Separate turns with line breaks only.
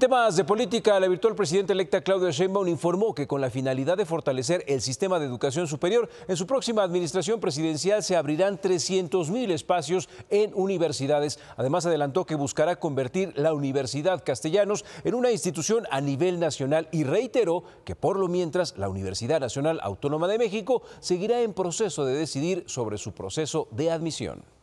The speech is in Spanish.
temas de política, la virtual presidenta electa Claudia Sheinbaum informó que con la finalidad de fortalecer el sistema de educación superior, en su próxima administración presidencial se abrirán 300 mil espacios en universidades. Además, adelantó que buscará convertir la Universidad Castellanos en una institución a nivel nacional y reiteró que por lo mientras la Universidad Nacional Autónoma de México seguirá en proceso de decidir sobre su proceso de admisión.